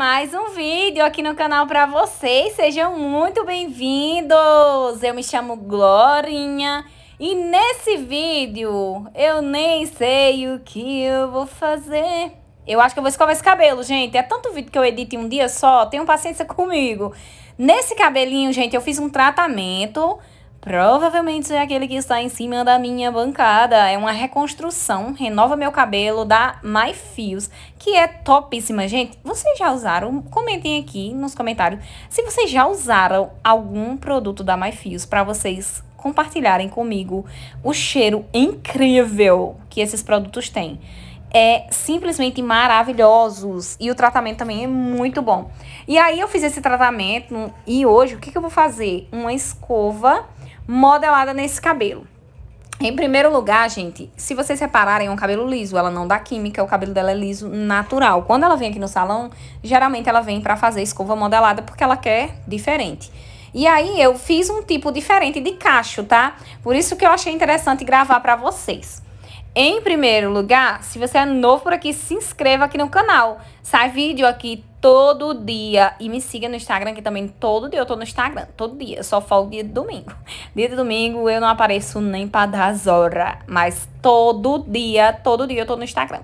mais um vídeo aqui no canal para vocês. Sejam muito bem-vindos! Eu me chamo Glorinha e nesse vídeo eu nem sei o que eu vou fazer. Eu acho que eu vou escovar esse cabelo, gente. É tanto vídeo que eu edito em um dia só, tenham paciência comigo. Nesse cabelinho, gente, eu fiz um tratamento Provavelmente será é aquele que está em cima da minha bancada. É uma reconstrução, renova meu cabelo da My Fios, que é topíssima, gente. Vocês já usaram? Comentem aqui nos comentários se vocês já usaram algum produto da My Fios para vocês compartilharem comigo o cheiro incrível que esses produtos têm. É simplesmente maravilhosos e o tratamento também é muito bom. E aí eu fiz esse tratamento e hoje o que, que eu vou fazer? Uma escova modelada nesse cabelo. Em primeiro lugar, gente, se vocês repararem, é um cabelo liso, ela não dá química, o cabelo dela é liso natural. Quando ela vem aqui no salão, geralmente ela vem para fazer escova modelada porque ela quer diferente. E aí eu fiz um tipo diferente de cacho, tá? Por isso que eu achei interessante gravar para vocês. Em primeiro lugar, se você é novo por aqui, se inscreva aqui no canal. Sai vídeo aqui todo dia. E me siga no Instagram, que também todo dia eu tô no Instagram. Todo dia. só falo dia de domingo. Dia de domingo eu não apareço nem pra dar horas Mas todo dia, todo dia eu tô no Instagram.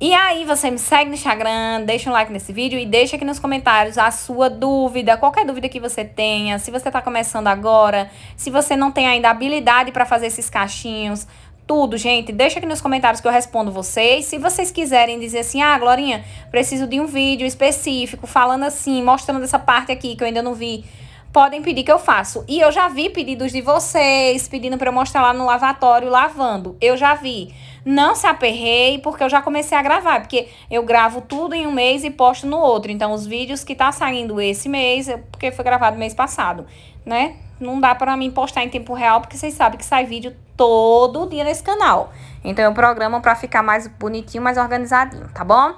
E aí, você me segue no Instagram, deixa um like nesse vídeo e deixa aqui nos comentários a sua dúvida, qualquer dúvida que você tenha, se você tá começando agora, se você não tem ainda habilidade para fazer esses cachinhos, tudo, gente. Deixa aqui nos comentários que eu respondo vocês. Se vocês quiserem dizer assim, ah, Glorinha, preciso de um vídeo específico falando assim, mostrando essa parte aqui que eu ainda não vi, podem pedir que eu faço. E eu já vi pedidos de vocês pedindo para eu mostrar lá no lavatório lavando. Eu já vi. Não se aperrei, porque eu já comecei a gravar, porque eu gravo tudo em um mês e posto no outro. Então, os vídeos que tá saindo esse mês, é porque foi gravado mês passado, né? não dá para mim postar em tempo real, porque vocês sabem que sai vídeo todo dia nesse canal. Então eu programo para ficar mais bonitinho, mais organizadinho, tá bom?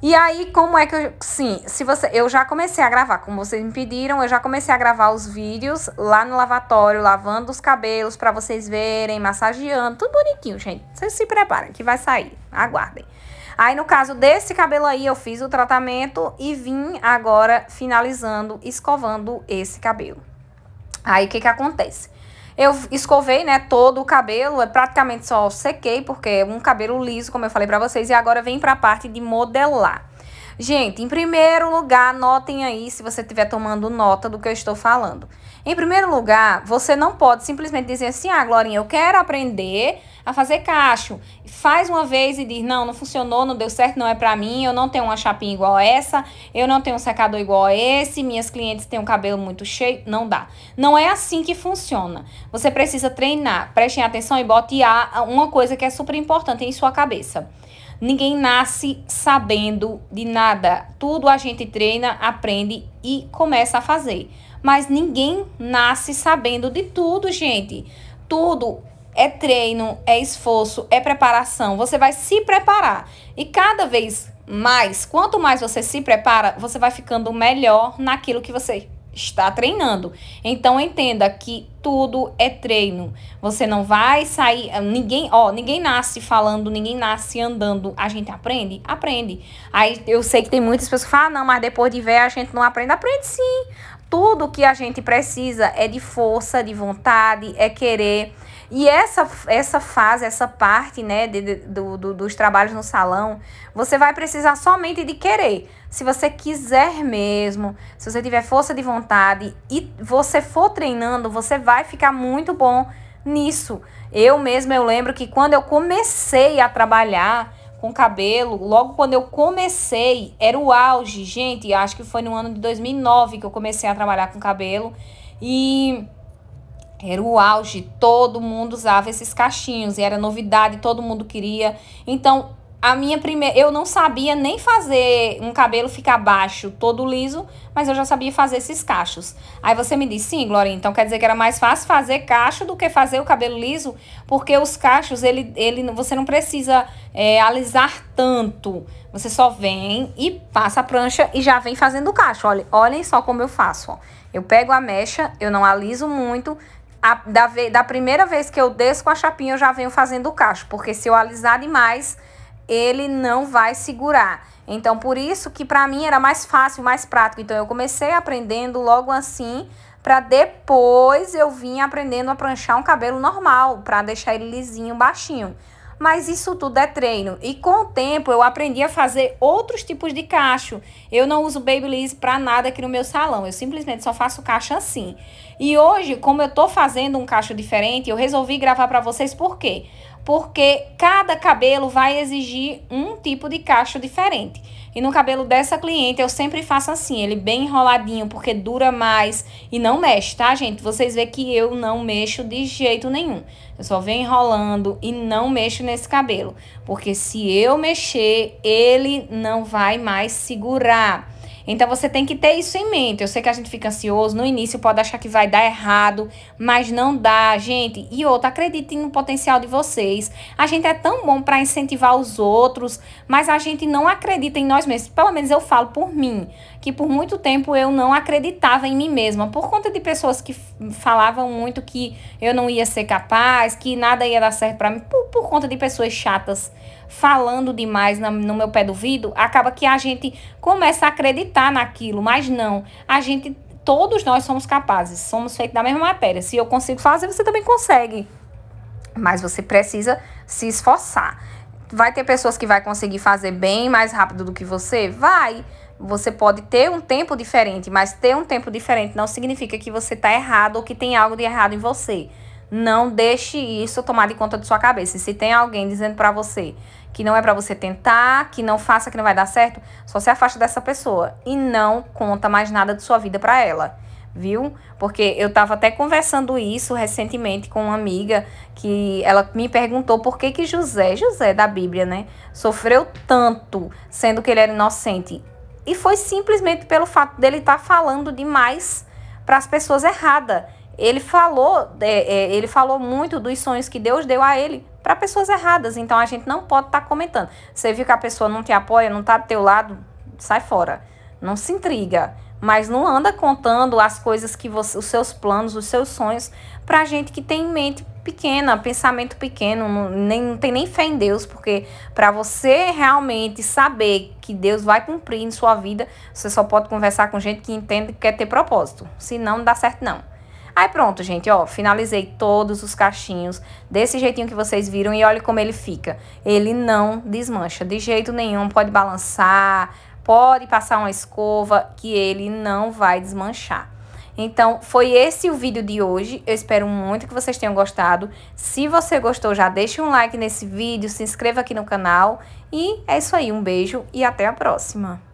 E aí, como é que eu. Sim, se você. Eu já comecei a gravar, como vocês me pediram, eu já comecei a gravar os vídeos lá no lavatório, lavando os cabelos para vocês verem, massageando, tudo bonitinho, gente. Vocês se preparem que vai sair. Aguardem. Aí, no caso desse cabelo aí, eu fiz o tratamento e vim agora finalizando, escovando esse cabelo. Aí o que, que acontece? Eu escovei, né, todo o cabelo, praticamente só sequei, porque é um cabelo liso, como eu falei pra vocês, e agora vem pra parte de modelar. Gente, em primeiro lugar, notem aí se você estiver tomando nota do que eu estou falando. Em primeiro lugar, você não pode simplesmente dizer assim: ah, Glorinha, eu quero aprender a fazer cacho. Faz uma vez e diz: não, não funcionou, não deu certo, não é para mim, eu não tenho uma chapinha igual a essa, eu não tenho um secador igual a esse, minhas clientes têm um cabelo muito cheio. Não dá. Não é assim que funciona. Você precisa treinar. Prestem atenção e bote uma coisa que é super importante em sua cabeça. Ninguém nasce sabendo de nada. Tudo a gente treina, aprende e começa a fazer. Mas ninguém nasce sabendo de tudo, gente. Tudo é treino, é esforço, é preparação. Você vai se preparar. E cada vez mais, quanto mais você se prepara, você vai ficando melhor naquilo que você está treinando. Então entenda que tudo é treino. Você não vai sair, ninguém, ó, ninguém nasce falando, ninguém nasce andando. A gente aprende, aprende. Aí eu sei que tem muitas pessoas que falam, ah, não, mas depois de ver a gente não aprende, aprende sim. Tudo que a gente precisa é de força, de vontade, é querer e essa, essa fase, essa parte né, de, de, do, do, dos trabalhos no salão, você vai precisar somente de querer. Se você quiser mesmo, se você tiver força de vontade e você for treinando, você vai ficar muito bom nisso. Eu mesma eu lembro que quando eu comecei a trabalhar com cabelo, logo quando eu comecei, era o auge, gente, acho que foi no ano de 2009 que eu comecei a trabalhar com cabelo. E era o auge, todo mundo usava esses cachinhos e era novidade, todo mundo queria. Então, a minha primeira, eu não sabia nem fazer um cabelo ficar baixo, todo liso, mas eu já sabia fazer esses cachos. Aí você me disse, sim, Glorinha, então quer dizer que era mais fácil fazer cacho do que fazer o cabelo liso, porque os cachos, ele, ele, você não precisa é, alisar tanto. Você só vem e passa a prancha e já vem fazendo o cacho. Olha, olhem só como eu faço, ó. Eu pego a mecha, eu não aliso muito, a, da, da primeira vez que eu desço com a chapinha, eu já venho fazendo o cacho, porque se eu alisar demais, ele não vai segurar. Então, por isso que para mim era mais fácil, mais prático. Então, eu comecei aprendendo logo assim, para depois eu vim aprendendo a pranchar um cabelo normal, para deixar ele lisinho, baixinho. Mas isso tudo é treino. E com o tempo eu aprendi a fazer outros tipos de cacho. Eu não uso Babyliss para nada aqui no meu salão. Eu simplesmente só faço cacho assim. E hoje, como eu tô fazendo um cacho diferente, eu resolvi gravar para vocês por quê? porque cada cabelo vai exigir um tipo de cacho diferente. E no cabelo dessa cliente eu sempre faço assim, ele bem enroladinho, porque dura mais e não mexe, tá, gente? Vocês vê que eu não mexo de jeito nenhum. Eu só venho enrolando e não mexo nesse cabelo, porque se eu mexer, ele não vai mais segurar. Então você tem que ter isso em mente. Eu sei que a gente fica ansioso, no início pode achar que vai dar errado, mas não dá, gente. E outra, acredite no potencial de vocês. A gente é tão bom para incentivar os outros, mas a gente não acredita em nós mesmos. Pelo menos eu falo por mim, que por muito tempo eu não acreditava em mim mesma, por conta de pessoas que falavam muito que eu não ia ser capaz, que nada ia dar certo para mim. Por por conta de pessoas chatas falando demais na, no meu pé do vidro, acaba que a gente começa a acreditar naquilo, mas não. A gente, todos nós somos capazes, somos feitos da mesma matéria. Se eu consigo fazer, você também consegue. Mas você precisa se esforçar. Vai ter pessoas que vai conseguir fazer bem mais rápido do que você? Vai. Você pode ter um tempo diferente, mas ter um tempo diferente não significa que você está errado ou que tem algo de errado em você. Não deixe isso tomar de conta de sua cabeça. E se tem alguém dizendo para você que não é para você tentar, que não faça, que não vai dar certo, só se afasta dessa pessoa e não conta mais nada de sua vida para ela, viu? Porque eu tava até conversando isso recentemente com uma amiga que ela me perguntou por que que José, José da Bíblia, né, sofreu tanto, sendo que ele era inocente. E foi simplesmente pelo fato dele estar tá falando demais para as pessoas erradas ele falou, é, é, ele falou muito dos sonhos que Deus deu a ele para pessoas erradas. Então a gente não pode estar tá comentando. Você viu que a pessoa não te apoia, não está do teu lado, sai fora. Não se intriga, mas não anda contando as coisas que você, os seus planos, os seus sonhos para gente que tem mente pequena, pensamento pequeno, não, nem, não tem nem fé em Deus, porque para você realmente saber que Deus vai cumprir em sua vida, você só pode conversar com gente que entende que quer ter propósito. Se não, não dá certo não. Aí pronto, gente, ó, finalizei todos os cachinhos desse jeitinho que vocês viram e olha como ele fica. Ele não desmancha de jeito nenhum, pode balançar, pode passar uma escova que ele não vai desmanchar. Então, foi esse o vídeo de hoje. Eu espero muito que vocês tenham gostado. Se você gostou, já deixe um like nesse vídeo, se inscreva aqui no canal. E é isso aí, um beijo e até a próxima.